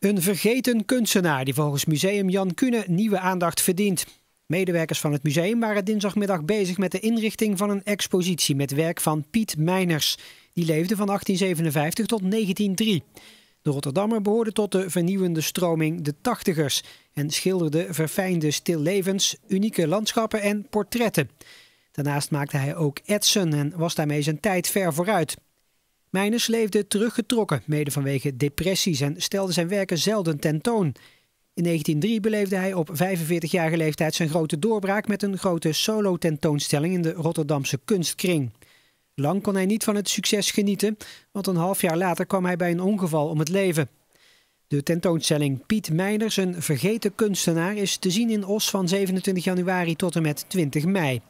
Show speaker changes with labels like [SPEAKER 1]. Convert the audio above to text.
[SPEAKER 1] Een vergeten kunstenaar die volgens museum Jan Kune nieuwe aandacht verdient. Medewerkers van het museum waren dinsdagmiddag bezig met de inrichting van een expositie met werk van Piet Meiners. Die leefde van 1857 tot 1903. De Rotterdammer behoorde tot de vernieuwende stroming de tachtigers en schilderde verfijnde stillevens, unieke landschappen en portretten. Daarnaast maakte hij ook etsen en was daarmee zijn tijd ver vooruit. Meiners leefde teruggetrokken, mede vanwege depressies en stelde zijn werken zelden tentoon. In 1903 beleefde hij op 45-jarige leeftijd zijn grote doorbraak met een grote solo-tentoonstelling in de Rotterdamse kunstkring. Lang kon hij niet van het succes genieten, want een half jaar later kwam hij bij een ongeval om het leven. De tentoonstelling Piet Meiners, een vergeten kunstenaar, is te zien in Os van 27 januari tot en met 20 mei.